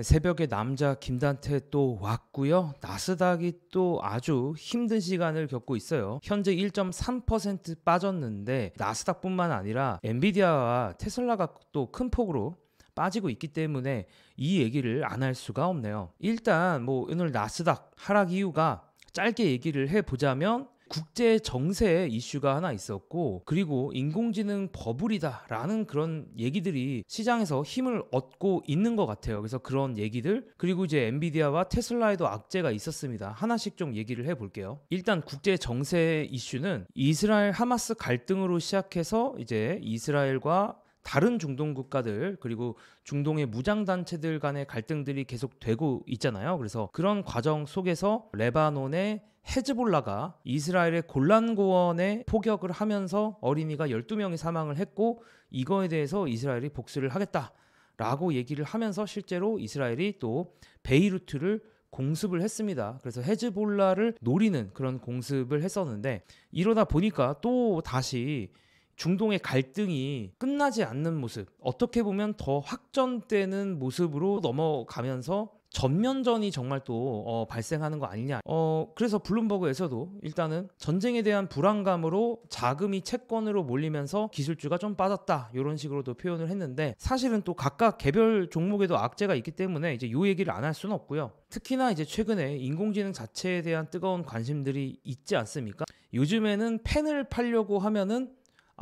새벽에 남자 김단태 또 왔고요. 나스닥이 또 아주 힘든 시간을 겪고 있어요. 현재 1.3% 빠졌는데 나스닥뿐만 아니라 엔비디아와 테슬라가 또 큰 폭으로 빠지고 있기 때문에 이 얘기를 안 할 수가 없네요. 일단 뭐 오늘 나스닥 하락 이유가 짧게 얘기를 해보자면 국제 정세 이슈가 하나 있었고 그리고 인공지능 버블이다라는 그런 얘기들이 시장에서 힘을 얻고 있는 것 같아요. 그래서 그런 얘기들 그리고 이제 엔비디아와 테슬라에도 악재가 있었습니다. 하나씩 좀 얘기를 해볼게요. 일단 국제 정세 이슈는 이스라엘 하마스 갈등으로 시작해서 이제 이스라엘과 다른 중동 국가들 그리고 중동의 무장 단체들 간의 갈등들이 계속되고 있잖아요. 그래서 그런 과정 속에서 레바논의 헤즈볼라가 이스라엘의 곤란 고원에 포격을 하면서 어린이가 12명이 사망을 했고 이거에 대해서 이스라엘이 복수를 하겠다라고 얘기를 하면서 실제로 이스라엘이 또 베이루트를 공습을 했습니다. 그래서 헤즈볼라를 노리는 그런 공습을 했었는데 이러다 보니까 또 다시 중동의 갈등이 끝나지 않는 모습, 어떻게 보면 더 확전되는 모습으로 넘어가면서 전면전이 정말 또 어, 발생하는 거 아니냐. 어, 그래서 블룸버그에서도 일단은 전쟁에 대한 불안감으로 자금이 채권으로 몰리면서 기술주가 좀 빠졌다. 이런 식으로도 표현을 했는데 사실은 또 각각 개별 종목에도 악재가 있기 때문에 이제 요 얘기를 안 할 수는 없고요. 특히나 이제 최근에 인공지능 자체에 대한 뜨거운 관심들이 있지 않습니까? 요즘에는 펜을 팔려고 하면은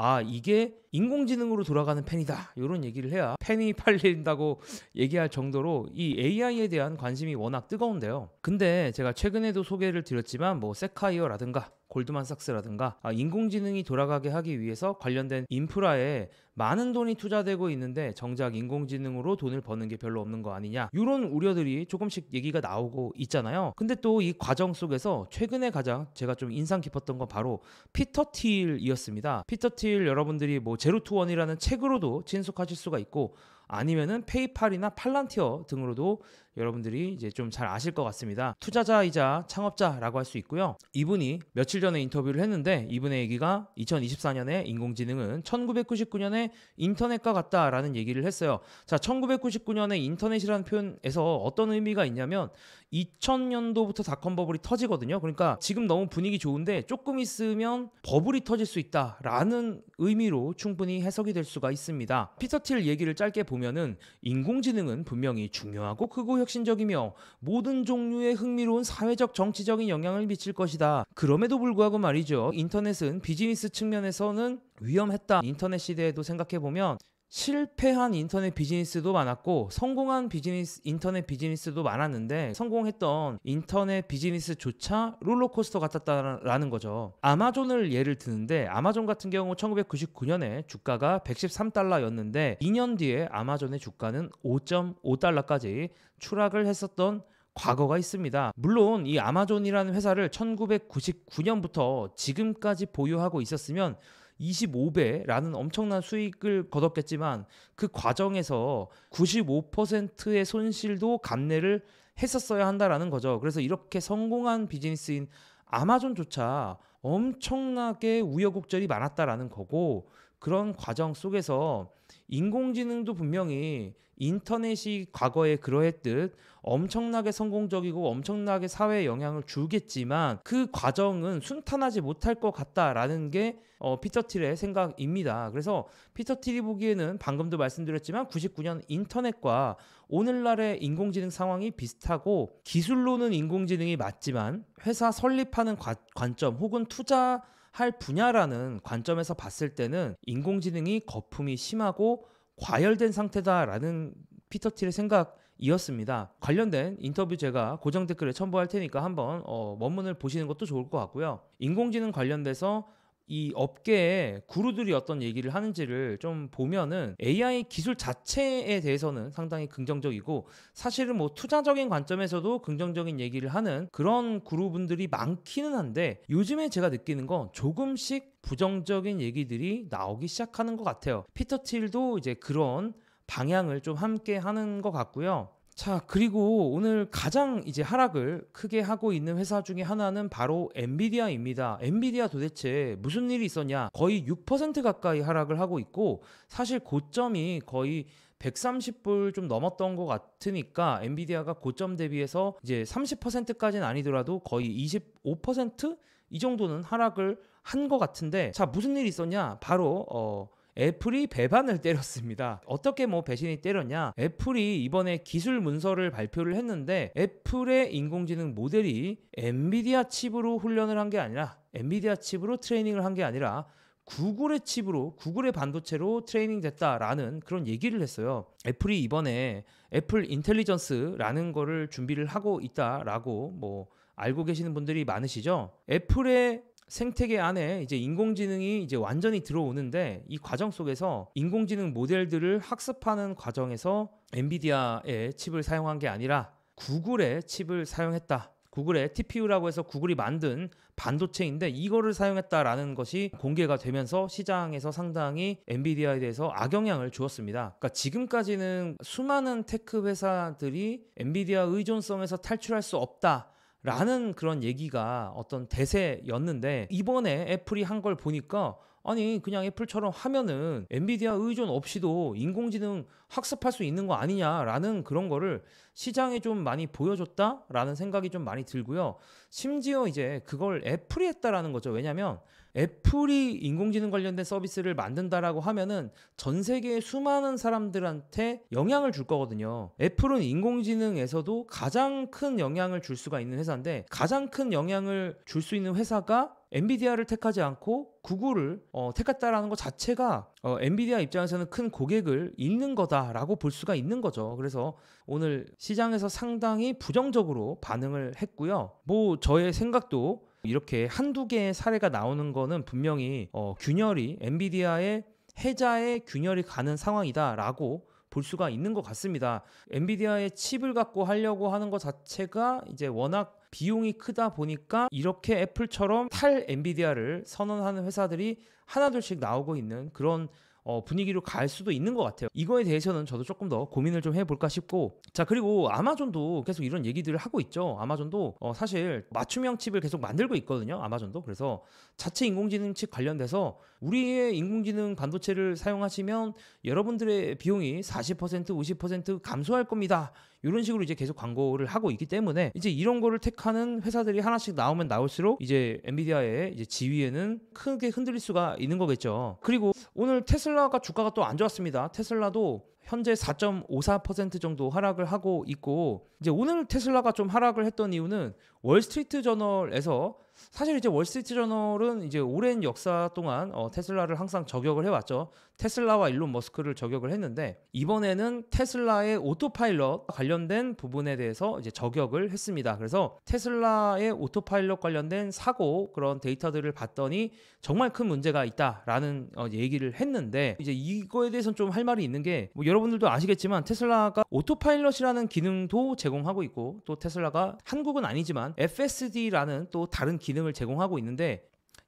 아 이게 인공지능으로 돌아가는 펜이다 이런 얘기를 해야 펜이 팔린다고 얘기할 정도로 이 AI에 대한 관심이 워낙 뜨거운데요. 근데 제가 최근에도 소개를 드렸지만 뭐 세카이어라든가 골드만삭스라든가 아, 인공지능이 돌아가게 하기 위해서 관련된 인프라에 많은 돈이 투자되고 있는데 정작 인공지능으로 돈을 버는 게 별로 없는 거 아니냐 이런 우려들이 조금씩 얘기가 나오고 있잖아요 근데 또 이 과정 속에서 최근에 가장 제가 좀 인상 깊었던 건 바로 피터 틸이었습니다 피터 틸 여러분들이 뭐 제로투원이라는 책으로도 친숙하실 수가 있고 아니면은 페이팔이나 팔란티어 등으로도 여러분들이 이제 좀 잘 아실 것 같습니다. 투자자이자 창업자라고 할 수 있고요. 이분이 며칠 전에 인터뷰를 했는데 이분의 얘기가 2024년에 인공지능은 1999년에 인터넷과 같다라는 얘기를 했어요. 자, 1999년에 인터넷이라는 표현에서 어떤 의미가 있냐면 2000년도부터 닷컴 버블이 터지거든요. 그러니까 지금 너무 분위기 좋은데 조금 있으면 버블이 터질 수 있다라는 의미로 충분히 해석이 될 수가 있습니다. 피터 틸 얘기를 짧게 보면은 인공지능은 분명히 중요하고 크고 혁신적이며 모든 종류의 흥미로운 사회적 정치적인 영향을 미칠 것이다. 그럼에도 불구하고 말이죠. 인터넷은 비즈니스 측면에서는 위험했다. 인터넷 시대에도 생각해 보면 실패한 인터넷 비즈니스도 많았고 성공한 비즈니스 인터넷 비즈니스도 많았는데 성공했던 인터넷 비즈니스조차 롤러코스터 같았다라는 거죠. 아마존을 예를 드는데 아마존 같은 경우 1999년에 주가가 113달러였는데 2년 뒤에 아마존의 주가는 5.5달러까지 추락을 했었던 과거가 있습니다. 물론 이 아마존이라는 회사를 1999년부터 지금까지 보유하고 있었으면 25배라는 엄청난 수익을 거뒀겠지만 그 과정에서 95%의 손실도 감내를 했었어야 한다라는 거죠. 그래서 이렇게 성공한 비즈니스인 아마존조차 엄청나게 우여곡절이 많았다라는 거고 그런 과정 속에서 인공지능도 분명히 인터넷이 과거에 그러했듯 엄청나게 성공적이고 엄청나게 사회에 영향을 주겠지만 그 과정은 순탄하지 못할 것 같다라는 게 어, 피터 틸의 생각입니다. 그래서 피터 틸이 보기에는 방금도 말씀드렸지만 99년 인터넷과 오늘날의 인공지능 상황이 비슷하고 기술로는 인공지능이 맞지만 회사 설립하는 관, 관점 혹은 투자 할 분야라는 관점에서 봤을 때는 인공지능이 거품이 심하고 과열된 상태다라는 피터 티의 생각이었습니다. 관련된 인터뷰 제가 고정 댓글에 첨부할 테니까 한번 어, 원문을 보시는 것도 좋을 것 같고요. 인공지능 관련돼서 이업계에 구루들이 어떤 얘기를 하는지를 좀 보면은 AI 기술 자체에 대해서는 상당히 긍정적이고 사실은 뭐 투자적인 관점에서도 긍정적인 얘기를 하는 그런 구루분들이 많기는 한데 요즘에 제가 느끼는 건 조금씩 부정적인 얘기들이 나오기 시작하는 것 같아요. 피터 틸도 이제 그런 방향을 좀 함께 하는 것 같고요. 자, 그리고 오늘 가장 이제 하락을 크게 하고 있는 회사 중에 하나는 바로 엔비디아입니다. 엔비디아 도대체 무슨 일이 있었냐? 거의 6% 가까이 하락을 하고 있고 사실 고점이 거의 130불 좀 넘었던 것 같으니까 엔비디아가 고점 대비해서 이제 30%까지는 아니더라도 거의 25%이 정도는 하락을 한 것 같은데 자 무슨 일이 있었냐 바로 어 애플이 배반을 때렸습니다. 어떻게 뭐 배신이 때렸냐? 애플이 이번에 기술 문서를 발표를 했는데 애플의 인공지능 모델이 엔비디아 칩으로 훈련을 한 게 아니라 엔비디아 칩으로 트레이닝을 한 게 아니라 구글의 칩으로 구글의 반도체로 트레이닝 됐다라는 그런 얘기를 했어요. 애플이 이번에 애플 인텔리전스라는 거를 준비를 하고 있다라고 뭐 알고 계시는 분들이 많으시죠? 애플의 생태계 안에 이제 인공지능이 이제 완전히 들어오는데 이 과정 속에서 인공지능 모델들을 학습하는 과정에서 엔비디아의 칩을 사용한 게 아니라 구글의 칩을 사용했다. 구글의 TPU라고 해서 구글이 만든 반도체인데 이거를 사용했다라는 것이 공개가 되면서 시장에서 상당히 엔비디아에 대해서 악영향을 주었습니다. 그러니까 지금까지는 수많은 테크 회사들이 엔비디아 의존성에서 탈출할 수 없다. 라는 그런 얘기가 어떤 대세였는데 이번에 애플이 한 걸 보니까 아니 그냥 애플처럼 하면은 엔비디아 의존 없이도 인공지능 학습할 수 있는 거 아니냐라는 그런 거를 시장에 좀 많이 보여줬다라는 생각이 좀 많이 들고요. 심지어 이제 그걸 애플이 했다라는 거죠. 왜냐면 하 애플이 인공지능 관련된 서비스를 만든다라고 하면은 전 세계의 수많은 사람들한테 영향을 줄 거거든요. 애플은 인공지능에서도 가장 큰 영향을 줄 수가 있는 회사인데 가장 큰 영향을 줄 수 있는 회사가 엔비디아를 택하지 않고 구글을 어, 택했다라는 것 자체가 어, 엔비디아 입장에서는 큰 고객을 잃는 거다라고 볼 수가 있는 거죠. 그래서 오늘 시장에서 상당히 부정적으로 반응을 했고요. 뭐 저의 생각도 이렇게 한두 개의 사례가 나오는 거는 분명히 어, 균열이 엔비디아의 해자의 균열이 가는 상황이다라고 볼 수가 있는 것 같습니다. 엔비디아의 칩을 갖고 하려고 하는 것 자체가 이제 워낙 비용이 크다 보니까 이렇게 애플처럼 탈 엔비디아를 선언하는 회사들이 하나둘씩 나오고 있는 그런 어, 분위기로 갈 수도 있는 것 같아요. 이거에 대해서는 저도 조금 더 고민을 좀 해볼까 싶고 자 그리고 아마존도 계속 이런 얘기들을 하고 있죠. 아마존도 어, 사실 맞춤형 칩을 계속 만들고 있거든요. 아마존도 그래서 자체 인공지능 칩 관련돼서 우리의 인공지능 반도체를 사용하시면 여러분들의 비용이 40% 50% 감소할 겁니다. 이런 식으로 이제 계속 광고를 하고 있기 때문에 이제 이런 거를 택하는 회사들이 하나씩 나오면 나올수록 이제 엔비디아의 이제 지위에는 크게 흔들릴 수가 있는 거겠죠. 그리고 오늘 테슬라가 주가가 또 안 좋았습니다. 테슬라도 현재 4.54% 정도 하락을 하고 있고 이제 오늘 테슬라가 좀 하락을 했던 이유는 월스트리트 저널에서 사실 이제 월스트리트 저널은 이제 오랜 역사 동안 어, 테슬라를 항상 저격을 해왔죠. 테슬라와 일론 머스크를 저격을 했는데 이번에는 테슬라의 오토파일럿 관련된 부분에 대해서 이제 저격을 했습니다. 그래서 테슬라의 오토파일럿 관련된 사고 그런 데이터들을 봤더니 정말 큰 문제가 있다라는 어, 얘기를 했는데 이제 이거에 대해서는 좀할 말이 있는 게뭐 여러 여러분들도 아시겠지만 테슬라가 오토파일럿이라는 기능도 제공하고 있고 또 테슬라가 한국은 아니지만 FSD라는 또 다른 기능을 제공하고 있는데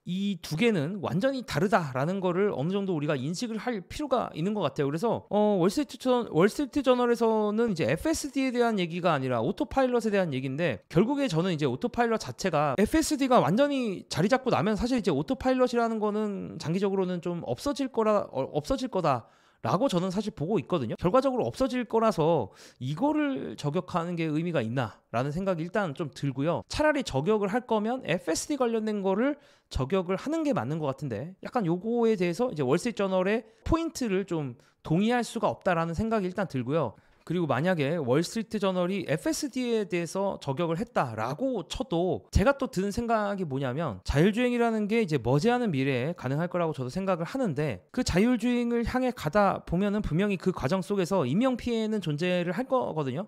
이 두 개는 완전히 다르다라는 거를 어느 정도 우리가 인식을 할 필요가 있는 것 같아요. 그래서 어, 월스트리트, 전, 월스트리트 저널에서는 이제 FSD에 대한 얘기가 아니라 오토파일럿에 대한 얘기인데 결국에 저는 이제 오토파일럿 자체가 FSD가 완전히 자리 잡고 나면 사실 이제 오토파일럿이라는 거는 장기적으로는 좀 없어질 거라 어, 없어질 거다. 라고 저는 사실 보고 있거든요. 결과적으로 없어질 거라서 이거를 저격하는 게 의미가 있나 라는 생각이 일단 좀 들고요. 차라리 저격을 할 거면 FSD 관련된 거를 저격을 하는 게 맞는 것 같은데 약간 요거에 대해서 이제 월세저널의 포인트를 좀 동의할 수가 없다라는 생각이 일단 들고요. 그리고 만약에 월스트리트 저널이 FSD에 대해서 저격을 했다라고 쳐도 제가 또 드는 생각이 뭐냐면 자율주행이라는 게 이제 머지않은 미래에 가능할 거라고 저도 생각을 하는데 그 자율주행을 향해 가다 보면은 분명히 그 과정 속에서 인명 피해는 존재를 할 거거든요.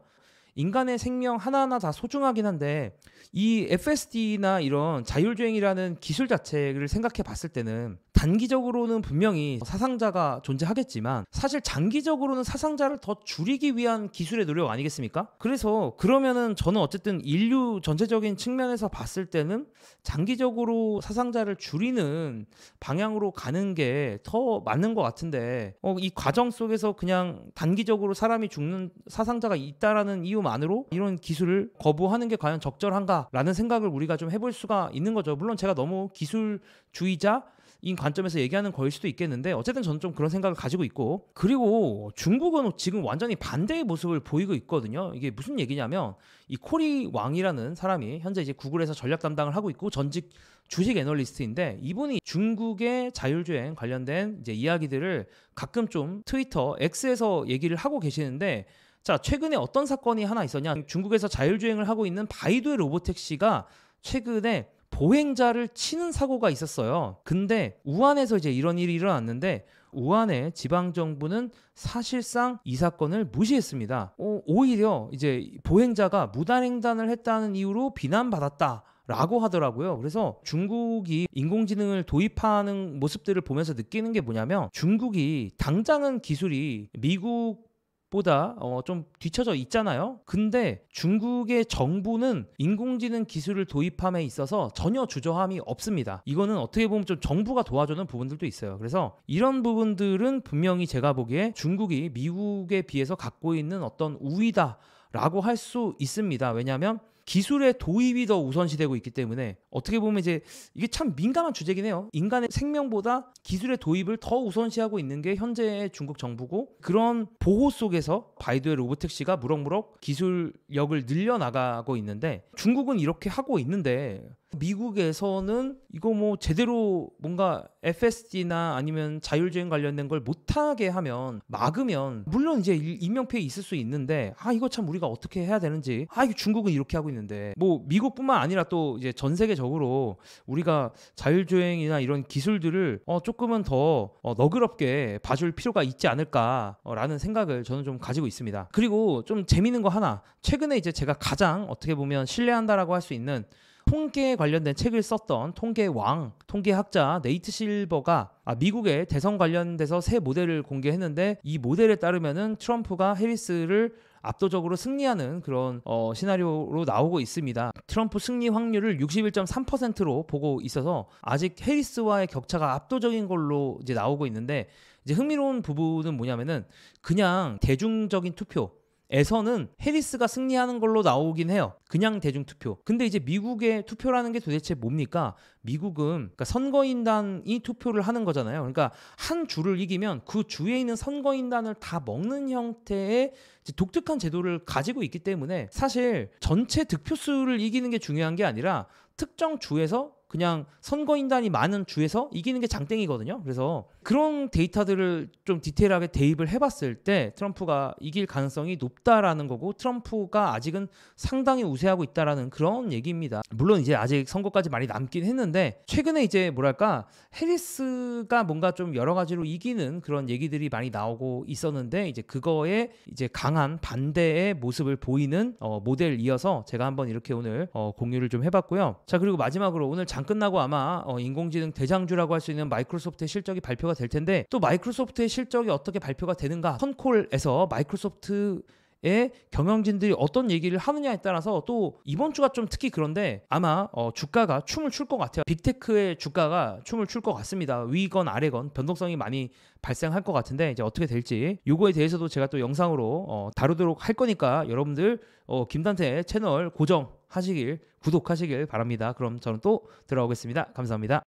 인간의 생명 하나하나 다 소중하긴 한데 이 FSD나 이런 자율주행이라는 기술 자체를 생각해 봤을 때는 단기적으로는 분명히 사상자가 존재하겠지만 사실 장기적으로는 사상자를 더 줄이기 위한 기술의 노력 아니겠습니까? 그래서 그러면은 저는 어쨌든 인류 전체적인 측면에서 봤을 때는 장기적으로 사상자를 줄이는 방향으로 가는 게 더 맞는 것 같은데 어, 이 과정 속에서 그냥 단기적으로 사람이 죽는 사상자가 있다라는 이유만으로 이런 기술을 거부하는 게 과연 적절한가라는 생각을 우리가 좀 해볼 수가 있는 거죠. 물론 제가 너무 기술주의자 인 관점에서 얘기하는 거일 수도 있겠는데 어쨌든 저는 좀 그런 생각을 가지고 있고 그리고 중국은 지금 완전히 반대의 모습을 보이고 있거든요. 이게 무슨 얘기냐면 이 코리 왕이라는 사람이 현재 이제 구글에서 전략 담당을 하고 있고 전직 주식 애널리스트인데 이분이 중국의 자율주행 관련된 이제 이야기들을 가끔 좀 트위터 X에서 얘기를 하고 계시는데 자, 최근에 어떤 사건이 하나 있었냐? 중국에서 자율주행을 하고 있는 바이두의 로보택시가 최근에 보행자를 치는 사고가 있었어요. 근데 우한에서 이제 이런 일이 일어났는데 우한의 지방 정부는 사실상 이 사건을 무시했습니다. 어, 오히려 이제 보행자가 무단횡단을 했다는 이유로 비난받았다. 라고 하더라고요. 그래서 중국이 인공지능을 도입하는 모습들을 보면서 느끼는 게 뭐냐면 중국이 당장은 기술이 미국 보다 어, 좀뒤쳐져 있잖아요. 근데 중국의 정부는 인공지능 기술을 도입함에 있어서 전혀 주저함이 없습니다. 이거는 어떻게 보면 좀 정부가 도와주는 부분들도 있어요. 그래서 이런 부분들은 분명히 제가 보기에 중국이 미국에 비해서 갖고 있는 어떤 우위다. 라고 할 수 있습니다. 왜냐하면 기술의 도입이 더 우선시되고 있기 때문에 어떻게 보면 이제 이게 참 민감한 주제긴 해요. 인간의 생명보다 기술의 도입을 더 우선시하고 있는 게 현재의 중국 정부고 그런 보호 속에서 바이두의 로보택시가 무럭무럭 기술력을 늘려나가고 있는데 중국은 이렇게 하고 있는데 미국에서는 이거 뭐 제대로 뭔가 FSD나 아니면 자율주행 관련된 걸 못하게 하면 막으면 물론 이제 인명 피해 있을 수 있는데 아 이거 참 우리가 어떻게 해야 되는지 아 이거 중국은 이렇게 하고 있는데 뭐 미국뿐만 아니라 또 이제 전 세계적으로 우리가 자율주행이나 이런 기술들을 어 조금은 더어 너그럽게 봐줄 필요가 있지 않을까라는 생각을 저는 좀 가지고 있습니다. 그리고 좀 재밌는 거 하나 최근에 이제 제가 가장 어떻게 보면 신뢰한다라고 할 수 있는 통계에 관련된 책을 썼던 통계왕, 통계학자 네이트 실버가 아, 미국의 대선 관련돼서 새 모델을 공개했는데 이 모델에 따르면은 트럼프가 해리스를 압도적으로 승리하는 그런 어, 시나리오로 나오고 있습니다. 트럼프 승리 확률을 61.3%로 보고 있어서 아직 해리스와의 격차가 압도적인 걸로 이제 나오고 있는데 이제 흥미로운 부분은 뭐냐면은 그냥 대중적인 투표 에서는 해리스가 승리하는 걸로 나오긴 해요. 그냥 대중투표. 근데 이제 미국의 투표라는 게 도대체 뭡니까? 미국은 그러니까 선거인단이 투표를 하는 거잖아요. 그러니까 한 주를 이기면 그 주에 있는 선거인단을 다 먹는 형태의 독특한 제도를 가지고 있기 때문에 사실 전체 득표수를 이기는 게 중요한 게 아니라 특정 주에서 그냥 선거인단이 많은 주에서 이기는 게 장땡이거든요. 그래서 그런 데이터들을 좀 디테일하게 대입을 해봤을 때 트럼프가 이길 가능성이 높다라는 거고 트럼프가 아직은 상당히 우세하고 있다라는 그런 얘기입니다. 물론 이제 아직 선거까지 많이 남긴 했는데 최근에 이제 뭐랄까 해리스가 뭔가 좀 여러 가지로 이기는 그런 얘기들이 많이 나오고 있었는데 이제 그거에 이제 강한 반대의 모습을 보이는 어, 모델이어서 제가 한번 이렇게 오늘 어, 공유를 좀 해봤고요. 자 그리고 마지막으로 오늘 장장 끝나고 아마 어, 인공지능 대장주라고 할 수 있는 마이크로소프트의 실적이 발표가 될 텐데 또 마이크로소프트의 실적이 어떻게 발표가 되는가 컨콜에서 마이크로소프트 의 경영진들이 어떤 얘기를 하느냐에 따라서 또 이번 주가 좀 특히 그런데 아마 어 주가가 춤을 출 것 같아요. 빅테크의 주가가 춤을 출 것 같습니다. 위건 아래건 변동성이 많이 발생할 것 같은데 이제 어떻게 될지 요거에 대해서도 제가 또 영상으로 어 다루도록 할 거니까 여러분들 어 김단태 채널 고정 하시길 구독하시길 바랍니다. 그럼 저는 또 돌아오겠습니다. 감사합니다.